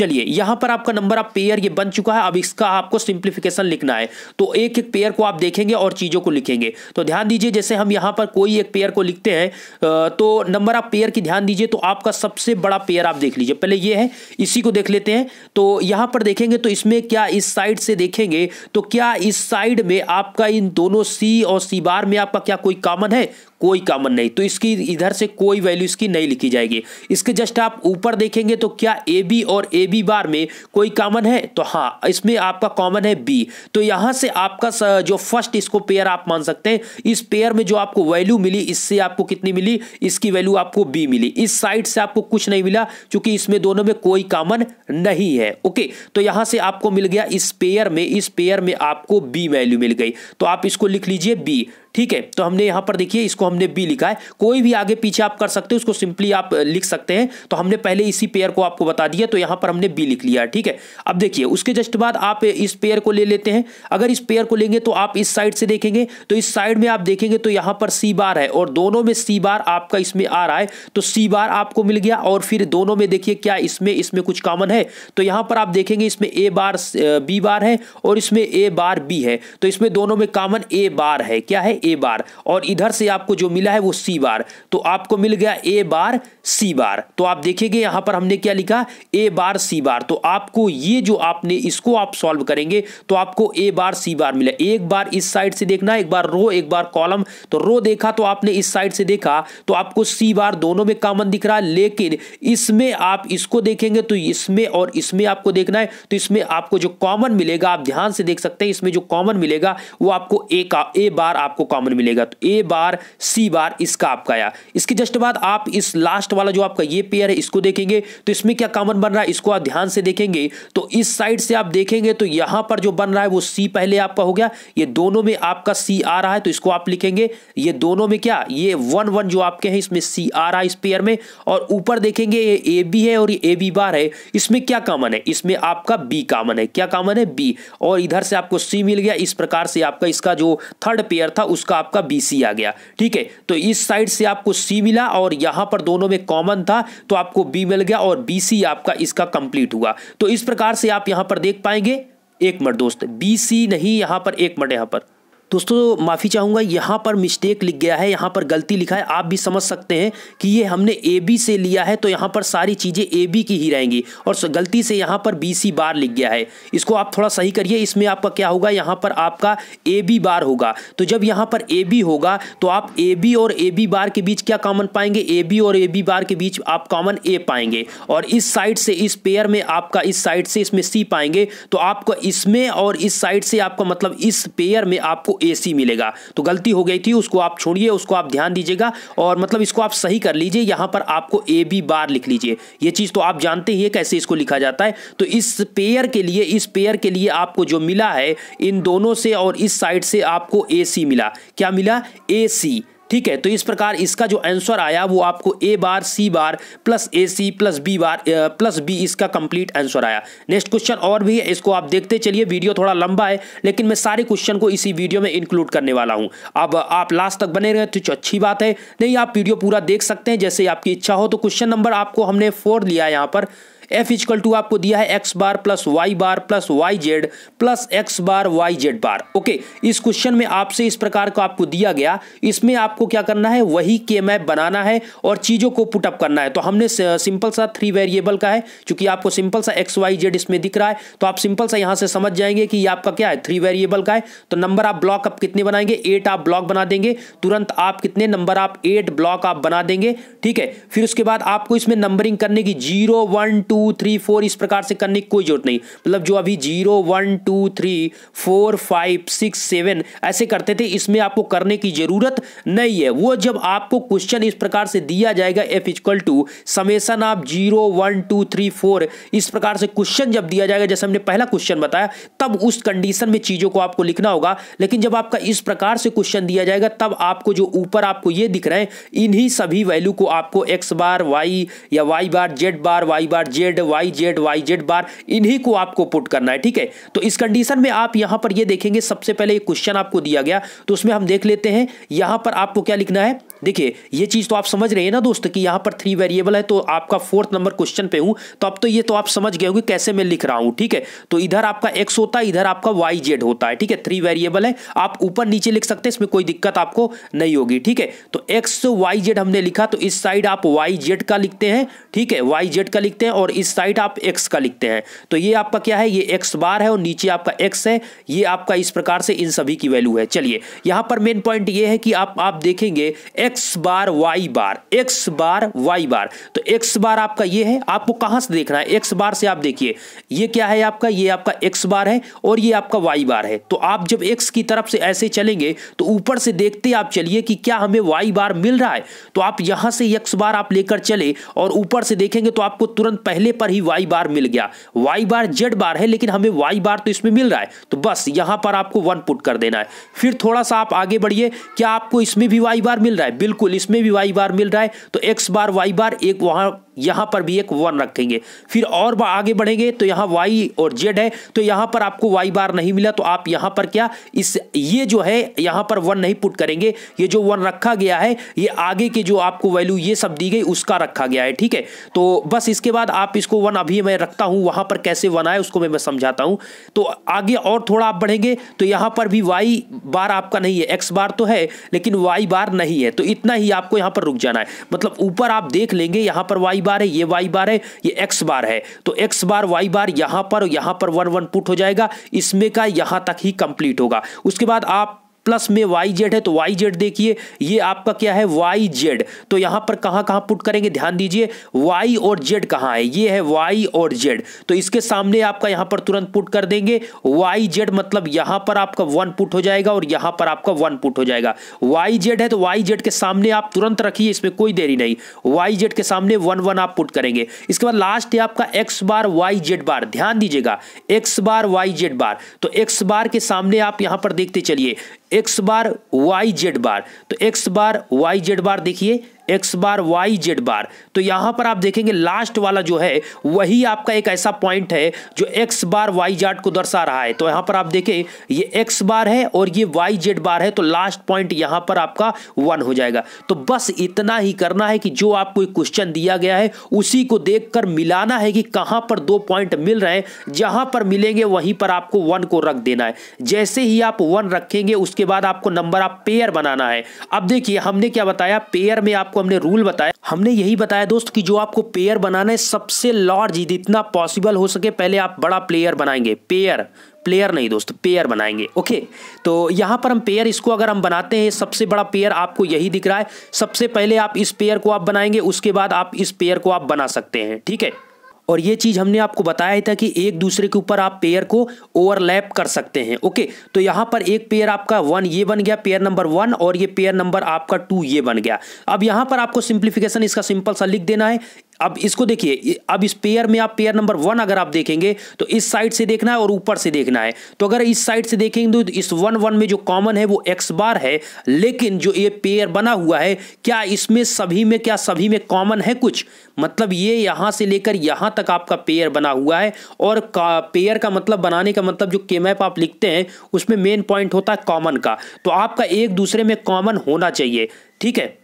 चलिए यहां पर आपका नंबर आप पेयर ये बन चुका है अब इसका आपको सिंप्लीफिकेशन लिखना है तो एक एक पेयर को आप देखेंगे और चीज़ों को लिखेंगे तो ध्यान दीजिए जैसे हम यहां पर कोई एक पेयर को लिखते हैं तो नंबर ऑफ पेयर की ध्यान दीजिए तो आपका सबसे बड़ा पेयर आप देख लीजिए पहले ये है इसी को देख लेते हैं तो यहां पर देखेंगे तो इसमें क्या इस साइड से देखेंगे तो क्या इस साइड में आपका इन दोनों सी और सी बार में आपका क्या कोई कॉमन है कोई कॉमन नहीं तो इसकी इधर से कोई वैल्यू इसकी नहीं लिखी जाएगी इसके जस्ट आप ऊपर देखेंगे तो क्या ए बी और ए बी बार में कोई कॉमन है तो हाँ इसमें आपका कॉमन है बी तो यहाँ से आपका जो फर्स्ट इसको पेयर आप मान सकते हैं इस पेयर में जो आपको वैल्यू मिली इससे आपको कितनी मिली इसकी वैल्यू आपको बी मिली इस साइड से आपको कुछ नहीं मिला क्योंकि इसमें दोनों में कोई कॉमन नहीं है ओके तो यहां से आपको मिल गया इस पेयर में इस पेयर में आपको बी वैल्यू मिल गई तो आप इसको लिख लीजिए बी ठीक है तो हमने यहाँ पर देखिए इसको हमने बी लिखा है कोई भी आगे पीछे आप कर सकते हो उसको सिंपली आप लिख सकते हैं तो हमने पहले इसी पेयर को आपको बता दिया तो यहाँ पर हमने बी लिख लिया ठीक है अब देखिए उसके जस्ट बाद आप इस पेयर को ले लेते हैं अगर इस पेयर को लेंगे तो आप इस साइड से देखेंगे तो इस साइड में आप देखेंगे तो यहाँ पर सी बार है और दोनों में सी बार आपका इसमें आ रहा है तो सी बार आपको मिल गया और फिर दोनों में देखिए क्या इसमें इसमें कुछ कॉमन है तो यहाँ पर आप देखेंगे इसमें ए बार बी बार है और इसमें ए बार बी है तो इसमें दोनों में कॉमन ए बार है क्या है ए बार और इधर से आपको जो मिला है वो सी बार तो आपको मिल गया ए बार सी बार तो आप देखेंगे यहां पर हमने क्या लिखा ए बार सी बार तो आपको ये जो आपने इसको आप सॉल्व करेंगे तो आपको ए बार सी बार मिला एक बार इस साइड से देखना एक बार रो एक बार कॉलम तो रो देखा तो आपने इस साइड से देखा तो आपको सी बार दोनों में कॉमन दिख रहा है लेकिन इसमें आप इसको देखेंगे तो इसमें और इसमें आपको देखना है तो इसमें आपको जो कॉमन मिलेगा आप ध्यान से देख सकते हैं इसमें जो कॉमन मिलेगा वो आपको ए का ए बार आपको कॉमन मिलेगा तो ए बार सी बार इसका आपका आया इसके जस्ट बाद आप इस लास्ट वाला जो आपका ये पेयर है इसको देखेंगे तो इसमें क्या कॉमन बन रहा है इसको आप ध्यान से देखेंगे तो इस साइड से आप देखेंगे तो यहां पर जो बन रहा है वो सी पहले आपका हो गया ये दोनों में आपका सी आ रहा है तो इसको आप लिखेंगे ये दोनों में क्या ये वन वन जो आपके हैं इसमें सी आ रहा है इस पेयर में और ऊपर देखेंगे ये ए बी है और ये ए बी बार है इसमें क्या कॉमन है इसमें आपका बी कॉमन है क्या कॉमन है बी और इधर से आपको सी मिल गया इस प्रकार से आपका इसका जो थर्ड पेयर था उस उसका आपका बी सी आ गया ठीक है तो इस साइड से आपको सी मिला और यहां पर दोनों में कॉमन था तो आपको बी मिल गया और बी सी आपका इसका कंप्लीट हुआ तो इस प्रकार से आप यहां पर देख पाएंगे एक मिनट दोस्त बी सी नहीं यहां पर एक मिनट यहां पर दोस्तों माफ़ी चाहूँगा यहाँ पर मिस्टेक लिख गया है यहाँ पर गलती लिखा है आप भी समझ सकते हैं कि ये हमने ए बी से लिया है तो यहाँ पर सारी चीज़ें ए बी की ही रहेंगी और गलती से यहाँ पर बी सी बार लिख गया है इसको आप थोड़ा सही करिए इसमें आपका क्या होगा यहाँ पर आपका ए बी बार होगा तो जब यहाँ पर ए बी होगा तो आप ए बी और ए बी बार के बीच क्या कॉमन पाएंगे ए बी और ए बी बार के बीच आप कॉमन ए पाएंगे और इस साइड से इस पेयर में आपका इस साइड से इसमें सी पाएंगे तो आपको इसमें और इस साइड से आपका मतलब इस पेयर में आपको एसी मिलेगा तो गलती हो गई थी उसको आप छोड़िए उसको आप ध्यान दीजिएगा और मतलब इसको आप सही कर लीजिए यहाँ पर आपको ए बी बार लिख लीजिए ये चीज़ तो आप जानते ही है कैसे इसको लिखा जाता है तो इस पेयर के लिए इस पेयर के लिए आपको जो मिला है इन दोनों से और इस साइड से आपको ए सी मिला क्या मिला ए सी ठीक है तो इस प्रकार इसका जो आंसर आया वो आपको A bar C bar plus A C plus B bar plus B इसका कंप्लीट आंसर आया नेक्स्ट क्वेश्चन और भी है इसको आप देखते चलिए वीडियो थोड़ा लंबा है लेकिन मैं सारे क्वेश्चन को इसी वीडियो में इंक्लूड करने वाला हूँ अब आप लास्ट तक बने रहे तो अच्छी बात है नहीं आप वीडियो पूरा देख सकते हैं जैसे आपकी इच्छा हो तो क्वेश्चन नंबर आपको हमने फोर लिया यहाँ पर एफ इजकल टू आपको दिया है X bar plus Y bar plus Y Z plus X bar Y Z bar okay इस क्वेश्चन में आपसे इस प्रकार का आपको दिया गया इसमें आपको क्या करना है वही के मैप बनाना है और चीज़ों को पुटअप करना है तो हमने सिंपल सा थ्री वेरिएबल का है क्योंकि आपको सिंपल सा एक्स वाई जेड इसमें दिख रहा है तो आप सिंपल सा यहाँ से समझ जाएंगे कि आपका क्या है थ्री वेरिएबल का है तो नंबर आप ब्लॉक आप कितने बनाएंगे एट आप ब्लॉक बना देंगे तुरंत आप कितने नंबर आप एट ब्लॉक आप बना देंगे ठीक है फिर उसके बाद आपको इसमें नंबरिंग करने की zero one two two three four इस प्रकार से करने की कोई जरूरत नहीं मतलब जो अभी zero one two three four five six seven ऐसे करते थे इसमें आपको करने की जरूरत नहीं है वो जब आपको क्वेश्चन इस प्रकार से दिया जाएगा एफ इजक्वल टू समेसन आप zero one two three four इस प्रकार से क्वेश्चन जब दिया जाएगा जैसे हमने पहला क्वेश्चन बताया तब उस कंडीशन में चीज़ों को आपको लिखना होगा लेकिन जब आपका इस प्रकार से क्वेश्चन दिया जाएगा तब आपको जो ऊपर आपको ये दिख रहे हैं इन्हीं सभी वैल्यू को आपको एक्स बार वाई या Y bar Z bar Y bar Z Z Y Z Y Z bar इन्हीं को आपको पुट करना है ठीक है तो इस कंडीशन में आप यहां पर ये देखेंगे सबसे पहले एक क्वेश्चन आपको दिया गया तो उसमें हम देख लेते हैं यहां पर आपको क्या लिखना है देखिए ये चीज तो आप समझ रहे हैं ना दोस्त कि यहां पर थ्री वेरिएबल है तो आपका फोर्थ नंबर क्वेश्चन पे हूं तो अब तो ये तो आप समझ गए होंगे कैसे मैं लिख रहा हूं ठीक है तो इधर आपका एक्स होता है इधर आपका वाई जेड होता है ठीक है थ्री वेरिएबल है आप ऊपर नीचे लिख सकते हैं इसमें कोई दिक्कत आपको नहीं होगी ठीक है तो एक्स वाई जेड हमने लिखा तो इस साइड आप वाई जेड का लिखते हैं ठीक है वाई जेड का लिखते हैं और इस साइड आप एक्स का लिखते हैं तो ये आपका क्या है ये एक्स बार है और नीचे आपका एक्स है ये आपका इस प्रकार से इन सभी की वैल्यू है चलिए यहाँ पर मेन पॉइंट ये है कि आप आप देखेंगे X bar Y bar X bar Y bar तो एक्स बार आपका ये है आपको कहाँ से देखना है एक्स बार से आप देखिए ये क्या है आपका ये आपका एक्स बार है और ये आपका वाई बार है तो आप जब एक्स की तरफ से ऐसे चलेंगे तो ऊपर से देखते आप चलिए कि क्या हमें वाई बार मिल रहा है तो आप यहां से एक्स बार आप लेकर चले और ऊपर से देखेंगे तो आपको तुरंत पहले लिखने पर ही वाई बार मिल गया वाई बार जेड बार है लेकिन हमें वाई बार तो इसमें मिल रहा है तो बस यहाँ पर आपको वन पुट कर देना है फिर थोड़ा सा आप आगे बढ़िए क्या आपको इसमें भी वाई बार मिल रहा है बिल्कुल इसमें भी वाई बार मिल रहा है तो एक्स बार वाई बार एक वहाँ यहां पर भी एक वन रखेंगे फिर और आगे बढ़ेंगे तो यहां वाई और जेड है तो यहां पर आपको वाई बार नहीं मिला तो आप यहां पर क्या इस ये जो है यहां पर वन नहीं पुट करेंगे ये जो वन रखा गया है ये आगे के जो आपको वैल्यू ये सब दी गई उसका रखा गया है ठीक है तो बस इसके बाद आप इसको वन अभी मैं रखता हूं वहां पर कैसे वन आए उसको मैं समझाता हूं तो आगे और थोड़ा आप बढ़ेंगे तो यहां पर भी वाई बार आपका नहीं है एक्स बार तो है लेकिन वाई बार नहीं है तो इतना ही आपको यहां पर रुक जाना है मतलब ऊपर आप देख लेंगे यहां पर वाई वाई बार है ये वाई बार है ये एक्स बार है तो एक्स बार वाई बार यहाँ पर यहाँ पर वन वन पुट हो जाएगा इसमें का यहाँ तक ही कंप्लीट होगा उसके बाद आप प्लस में वाई जेड है तो वाई जेड देखिए ये आपका क्या है वाई जेड तो यहां पर कहां कहां पुट करेंगे ध्यान दीजिए वाई और जेड कहां है ये है वाई और जेड तो इसके सामने आपका यहां पर तुरंत पुट कर देंगे वाई जेड मतलब यहां पर आपका वन पुट हो जाएगा और यहां पर आपका वन पुट हो जाएगा वाई जेड है तो वाई जेड के सामने आप तुरंत रखिए इसमें कोई देरी नहीं वाई जेड के सामने वन वन आप पुट करेंगे इसके बाद लास्ट है आपका X bar Y Z bar ध्यान दीजिएगा X bar Y Z bar तो एक्स बार के सामने आप यहां पर देखते चलिए X bar Y Z bar तो X bar Y Z bar देखिए X bar Y Z bar तो यहां पर आप देखेंगे लास्ट वाला जो है वही आपका एक ऐसा पॉइंट है जो एक्स बार वाई जेड को दर्शा रहा है तो यहां पर आप देखें ये एक्स बार है और ये वाई जेड बार है तो लास्ट पॉइंट यहां पर आपका वन हो जाएगा तो बस इतना ही करना है कि जो आपको क्वेश्चन दिया गया है उसी को देखकर मिलाना है कि कहां पर दो पॉइंट मिल रहे हैं जहां पर मिलेंगे वहीं पर आपको वन को रख देना है जैसे ही आप वन रखेंगे उसके बाद आपको नंबर आप पेयर बनाना है अब देखिए हमने क्या बताया पेयर में आपको हमने रूल बताया हमने यही बताया दोस्त कि जो आपको पेयर बनाना है सबसे लार्ज जितना पॉसिबल हो सके पहले आप बड़ा प्लेयर बनाएंगे पेयर प्लेयर नहीं दोस्त पेयर बनाएंगे ओके तो यहाँ पर हम पेयर इसको अगर हम बनाते हैं सबसे बड़ा पेयर आपको यही दिख रहा है सबसे पहले आप इस पेयर को आप बनाएंगे उसके बाद आप इस पेयर को आप बना सकते हैं ठीक है और ये चीज़ हमने आपको बताया ही था कि एक दूसरे के ऊपर आप पेयर को ओवरलैप कर सकते हैं ओके तो यहां पर एक पेयर आपका वन ये बन गया पेयर नंबर वन और ये पेयर नंबर आपका टू ये बन गया अब यहां पर आपको सिंप्लीफिकेशन इसका सिंपल सा लिख देना है अब इसको देखिए अब इस पेयर में आप पेयर नंबर वन अगर आप देखेंगे तो इस साइड से देखना है और ऊपर से देखना है तो अगर इस साइड से देखेंगे तो इस वन वन में जो कॉमन है वो एक्स बार है लेकिन जो ये पेयर बना हुआ है क्या इसमें सभी में क्या सभी में कॉमन है कुछ मतलब ये यहाँ से लेकर यहाँ तक आपका पेयर बना हुआ है और पेयर का मतलब बनाने का मतलब जो केमैप आप लिखते हैं उसमें मेन पॉइंट होता है कॉमन का तो आपका एक दूसरे में कॉमन होना चाहिए ठीक है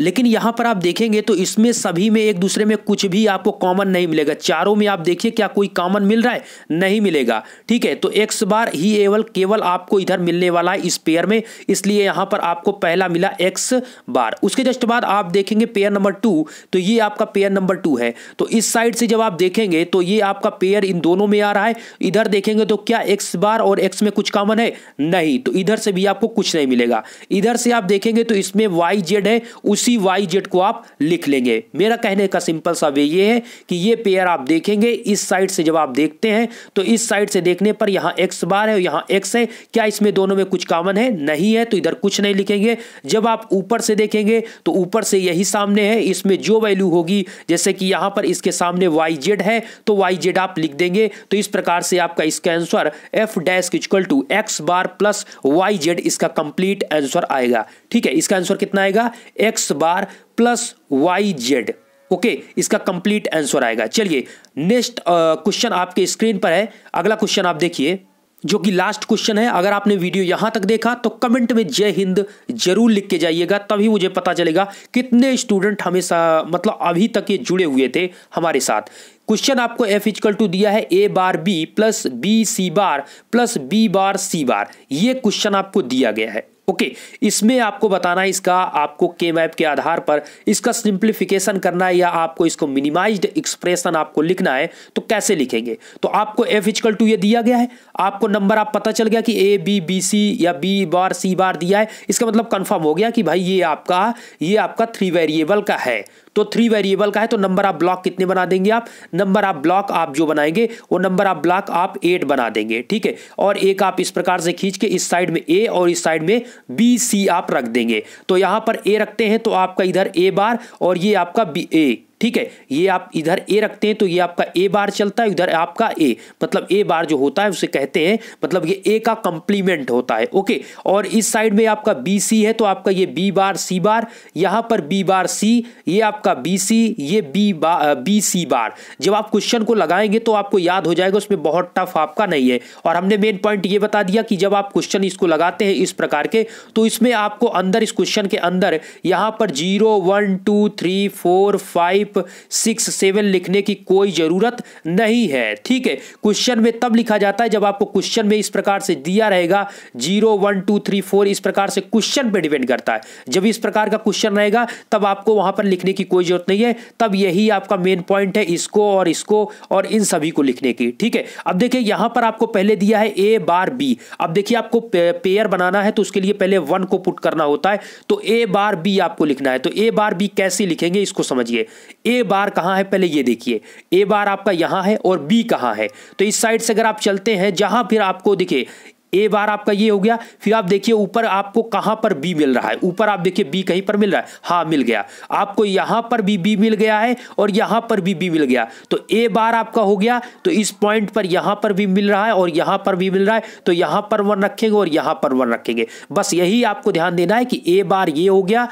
लेकिन यहाँ पर आप देखेंगे तो इसमें सभी में एक दूसरे में कुछ भी आपको कॉमन नहीं मिलेगा चारों में आप देखिए क्या कोई कॉमन मिल रहा है नहीं मिलेगा ठीक है तो एक्स बार ही एवल केवल आपको इधर मिलने वाला है इस पेयर में इसलिए यहाँ पर आपको पहला मिला एक्स बार उसके जस्ट बाद आप देखेंगे पेयर नंबर टू तो ये आपका पेयर नंबर टू है तो इस साइड से जब आप देखेंगे तो ये आपका पेयर इन दोनों में आ रहा है इधर देखेंगे तो क्या एक्स बार और एक्स में कुछ कॉमन है नहीं तो इधर से भी आपको कुछ नहीं मिलेगा इधर से आप देखेंगे तो इसमें वाई जेड है उस उसी वाई जेड को आप लिख लेंगे मेरा कहने का सिंपल सा वे ये है कि ये पेयर आप देखेंगे इस साइड से जब आप देखते हैं तो इस साइड से देखने पर यहाँ एक्स बार है और यहाँ एक्स है क्या इसमें दोनों में कुछ कॉमन है नहीं है तो इधर कुछ नहीं लिखेंगे जब आप ऊपर से देखेंगे तो ऊपर से यही सामने है इसमें जो वैल्यू होगी जैसे कि यहाँ पर इसके सामने वाई जेड है तो वाई जेड आप लिख देंगे तो इस प्रकार से आपका इसका answer F dash equal to X bar plus Y Z इसका कंप्लीट आंसर आएगा ठीक है इसका आंसर कितना आएगा X bar plus Y Z okay इसका कंप्लीट आंसर आएगा चलिए नेक्स्ट क्वेश्चन आपके स्क्रीन पर है अगला क्वेश्चन आप देखिए जो कि लास्ट क्वेश्चन है अगर आपने वीडियो यहां तक देखा तो कमेंट में जय हिंद जरूर लिख के जाइएगा तभी मुझे पता चलेगा कितने स्टूडेंट हमेशा मतलब अभी तक ये जुड़े हुए थे हमारे साथ क्वेश्चन आपको एफ इजकल टू दिया है A bar B plus B C bar plus B bar C bar ये क्वेश्चन आपको दिया गया है ओके okay, इसमें आपको बताना है इसका आपको के मैप के आधार पर इसका सिंप्लीफिकेशन करना है या आपको इसको मिनिमाइज्ड एक्सप्रेशन आपको लिखना है तो कैसे लिखेंगे तो आपको एफ इजकल टू ये दिया गया है आपको नंबर आप पता चल गया कि ए बी बी सी या बी बार सी बार दिया है इसका मतलब कंफर्म हो गया कि भाई ये आपका ये आपका थ्री वेरिएबल का है तो थ्री वेरिएबल का है तो नंबर ऑफ ब्लॉक कितने बना देंगे आप नंबर ऑफ ब्लॉक आप जो बनाएंगे वो नंबर ऑफ ब्लॉक आप एट बना देंगे ठीक है और एक आप इस प्रकार से खींच के इस साइड में ए और इस साइड में बी सी आप रख देंगे तो यहां पर ए रखते हैं तो आपका इधर ए बार और ये आपका बी ए ठीक है ये आप इधर ए रखते हैं तो ये आपका ए बार चलता है इधर आपका ए मतलब ए बार जो होता है उसे कहते हैं मतलब ये ए का कंप्लीमेंट होता है ओके और इस साइड में आपका बी सी है तो आपका ये बी बार सी बार यहाँ पर बी बार सी ये आपका बी सी ये बी बार बी सी बार जब आप क्वेश्चन को लगाएंगे तो आपको याद हो जाएगा उसमें बहुत टफ आपका नहीं है और हमने मेन पॉइंट ये बता दिया कि जब आप क्वेश्चन इसको लगाते हैं इस प्रकार के तो इसमें आपको अंदर इस क्वेश्चन के अंदर यहाँ पर zero one two three four five five six seven लिखने की कोई ज़रूरत नहीं है ठीक है क्वेश्चन में तब लिखा जाता है जब आपको क्वेश्चन में इस प्रकार से दिया रहेगा zero one two three four इस प्रकार से क्वेश्चन पे डिपेंड करता है जब इस प्रकार का क्वेश्चन रहेगा तब आपको वहाँ पर लिखने की कोई ज़रूरत नहीं है तब यही आपका मेन पॉइंट है इसको और इसको और इन सभी को लिखने की ठीक है अब देखिए यहाँ पर आपको पहले दिया है ए बार बी अब देखिए आपको पेयर बनाना है तो उसके लिए पहले वन को पुट करना होता है तो ए बार बी आपको लिखना है तो ए बार बी कैसे लिखेंगे इसको समझिए ए बार कहाँ है पहले ये देखिए ए बार आपका यहाँ है और बी कहाँ है तो इस साइड से अगर आप चलते हैं जहाँ फिर आपको देखिए ए बार आपका ये हो गया फिर आप देखिए ऊपर आपको कहाँ पर बी मिल रहा है ऊपर आप देखिए बी कहीं पर मिल रहा है हाँ मिल गया आपको यहाँ पर भी बी मिल गया है और यहाँ पर भी बी मिल गया तो ए बार आपका हो गया तो इस पॉइंट पर यहाँ पर भी मिल रहा है और यहाँ पर भी मिल रहा है तो यहाँ पर वन रखेंगे और यहाँ पर वन रखेंगे बस यही आपको ध्यान देना है कि ए बार ये हो गया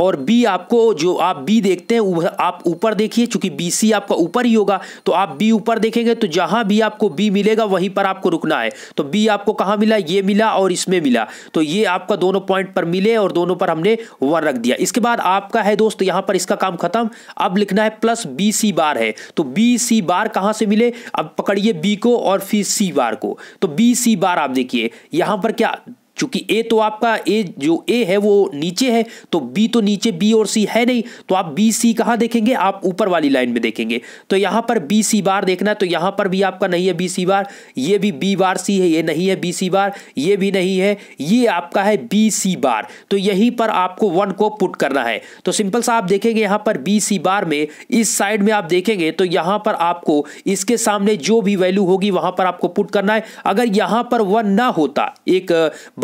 और बी आपको जो आप बी देखते हैं आप ऊपर देखिए चूंकि बी सी आपका ऊपर ही होगा तो आप बी ऊपर देखेंगे तो जहां भी आपको बी मिलेगा वहीं पर आपको रुकना है तो बी आपको कहां मिला ये मिला और इसमें मिला तो ये आपका दोनों पॉइंट पर मिले और दोनों पर हमने वन रख दिया इसके बाद आपका है दोस्त यहां पर इसका काम खत्म अब लिखना है प्लस बी सी बार है तो बी सी बार कहाँ से मिले अब पकड़िए बी को और फिर सी बार को तो बी सी बार आप देखिए यहां पर क्या चूंकि ए तो आपका ए जो ए है वो नीचे है तो बी तो नीचे बी और सी है नहीं तो आप बी सी कहाँ देखेंगे आप ऊपर वाली लाइन में देखेंगे तो यहाँ पर बी सी बार देखना तो यहाँ पर भी आपका नहीं है बी सी बार ये भी बी बार सी है ये नहीं है बी सी बार ये भी नहीं है ये आपका है बी सी बार तो यहीं पर आपको वन को पुट करना है तो सिंपल सा आप देखेंगे यहाँ पर बी सी बार में इस साइड में आप देखेंगे तो यहाँ पर आपको इसके सामने जो भी वैल्यू होगी वहाँ पर आपको पुट करना है अगर यहाँ पर वन ना होता एक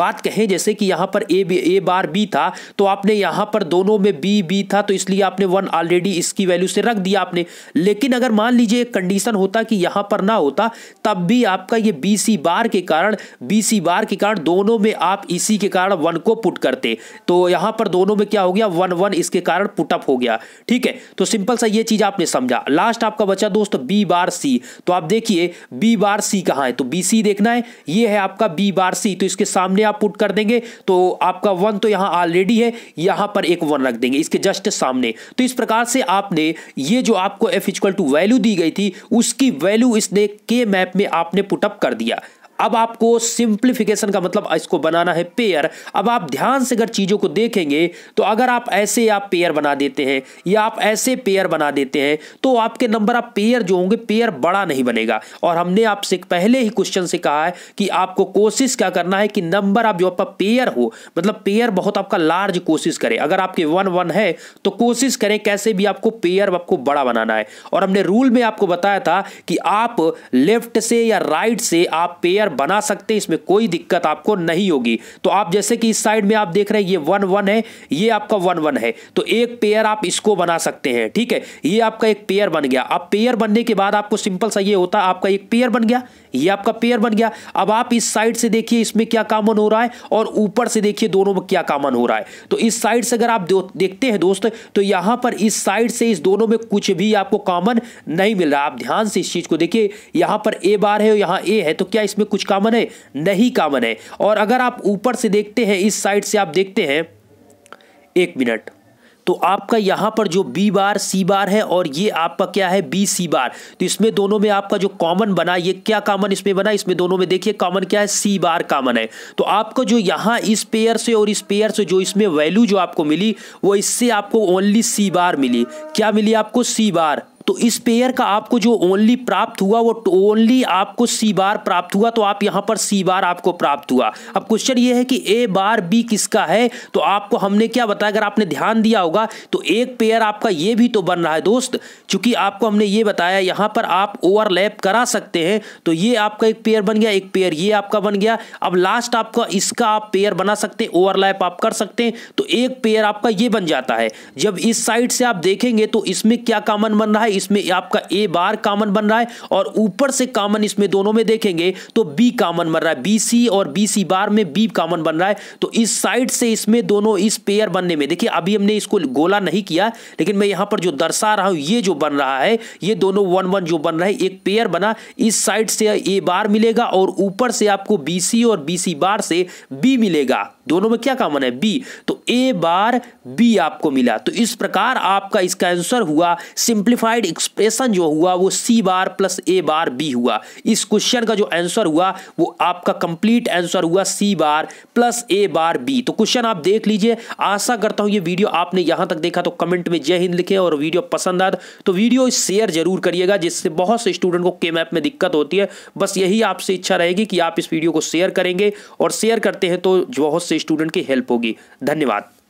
बात कहें जैसे कि यहाँ पर ए ए बार बी था तो आपने यहाँ पर दोनों में बी बी था तो इसलिए आपने वन ऑलरेडी इसकी वैल्यू से रख दिया आपने लेकिन अगर मान लीजिए एक कंडीशन होता कि यहाँ पर ना होता तब भी आपका ये बी सी बार के कारण बी सी बार के कारण दोनों में आप इसी के कारण वन को पुट करते तो यहाँ पर दोनों में क्या हो गया वन वन इसके कारण पुटअप हो गया ठीक है तो सिंपल सा ये चीज़ आपने समझा लास्ट आपका बचा दोस्तों बी बार सी तो आप देखिए बी बार सी कहाँ है तो बी सी देखना है ये है आपका बी बार सी तो इसके सामने आप पुट कर देंगे तो आपका वन तो यहाँ ऑलरेडी है यहाँ पर एक वन रख देंगे इसके जस्ट सामने तो इस प्रकार से आपने ये जो आपको एफ इजक्वल टू वैल्यू दी गई थी उसकी वैल्यू इसने के मैप में आपने पुटअप कर दिया अब आपको सिंप्लीफिकेशन का मतलब इसको बनाना है पेयर अब आप ध्यान से अगर चीज़ों को देखेंगे तो अगर आप ऐसे आप पेयर बना देते हैं या आप ऐसे पेयर बना देते हैं तो आपके नंबर आप पेयर जो होंगे पेयर बड़ा नहीं बनेगा और हमने आपसे पहले ही क्वेश्चन से कहा है कि आपको कोशिश क्या करना है कि नंबर आप जो आपका पेयर हो मतलब पेयर बहुत आपका लार्ज कोशिश करें अगर आपके वन वन है तो कोशिश करें कैसे भी आपको पेयर आपको बड़ा बनाना है और हमने रूल में आपको बताया था कि आप लेफ्ट से या राइट से आप पेयर प्लेयर बना सकते हैं इसमें कोई दिक्कत आपको नहीं होगी तो आप जैसे कि इस साइड में आप देख रहे हैं ये वन वन है ये आपका वन वन है तो एक पेयर आप इसको बना सकते हैं ठीक है ये आपका एक पेयर बन गया अब पेयर बनने के बाद आपको सिंपल सा ये होता है आपका एक पेयर बन गया ये आपका पेयर बन गया अब आप इस साइड से देखिए इसमें क्या कामन हो रहा है और ऊपर से देखिए दोनों में क्या कामन हो रहा है तो इस साइड से अगर आप देखते हैं दोस्त तो यहां पर इस साइड से इस दोनों में कुछ भी आपको कॉमन नहीं मिल रहा आप ध्यान से इस चीज को देखिए यहां पर ए बार है और यहां ए है तो क्या इसमें कुछ कामन है नहीं कामन है और अगर आप ऊपर से देखते हैं इस साइड से आप देखते हैं एक मिनट तो आपका यहाँ पर जो बी बार सी बार है और ये आपका क्या है बी सी बार तो इसमें दोनों में आपका जो कॉमन बना ये क्या कॉमन इसमें बना इसमें दोनों में देखिए कॉमन क्या है सी बार कॉमन है तो आपका जो यहाँ इस पेयर से और इस पेयर से जो इसमें वैल्यू जो आपको मिली वो इससे आपको ओनली सी बार मिली क्या मिली आपको सी बार तो इस पेयर का आपको जो ओनली प्राप्त हुआ वो ओनली आपको सी बार प्राप्त हुआ तो आप यहां पर सी बार आपको प्राप्त हुआ अब क्वेश्चन ये है कि ए बार बी किसका है तो आपको हमने क्या बताया अगर आपने ध्यान दिया होगा तो एक पेयर आपका ये भी तो बन रहा है दोस्त चूंकि आपको हमने ये बताया यहाँ पर आप ओवरलैप करा सकते हैं तो ये आपका एक पेयर बन गया एक पेयर ये आपका बन गया अब लास्ट आपका इसका आप पेयर बना सकते हैं ओवरलैप आप कर सकते हैं तो एक पेयर आपका ये बन जाता है जब इस साइड से आप देखेंगे तो इसमें क्या कॉमन बन रहा है इसमें आपका ए बार कॉमन बन रहा है और ऊपर से कॉमन इसमें दोनों में देखेंगे तो बी कॉमन बन रहा है बी सी और बी सी बार में बी कॉमन बन रहा है तो इस साइड से इसमें दोनों इस पेयर बनने में देखिए अभी हमने इसको गोला नहीं किया लेकिन मैं यहां पर जो दर्शा रहा हूं ये जो बन रहा है ये दोनों वन वन जो बन रहा है एक पेयर बना इस साइड से ए बार मिलेगा और ऊपर से आपको बी सी और बी सी बार से बी मिलेगा दोनों में क्या कॉमन है बी तो ए बार बी आपको मिला तो इस प्रकार आपका इसका आंसर हुआ सिंप्लीफाइड मल्टीप्लाइड एक्सप्रेशन जो हुआ वो सी bar plus A bar B हुआ इस क्वेश्चन का जो आंसर हुआ वो आपका कंप्लीट आंसर हुआ C bar plus A bar B तो क्वेश्चन आप देख लीजिए आशा करता हूँ ये वीडियो आपने यहाँ तक देखा तो कमेंट में जय हिंद लिखे और वीडियो पसंद आया तो वीडियो शेयर जरूर करिएगा जिससे बहुत से स्टूडेंट को के मैप में दिक्कत होती है बस यही आपसे इच्छा रहेगी कि आप इस वीडियो को शेयर करेंगे और शेयर करते हैं तो बहुत से स्टूडेंट की हेल्प होगी धन्यवाद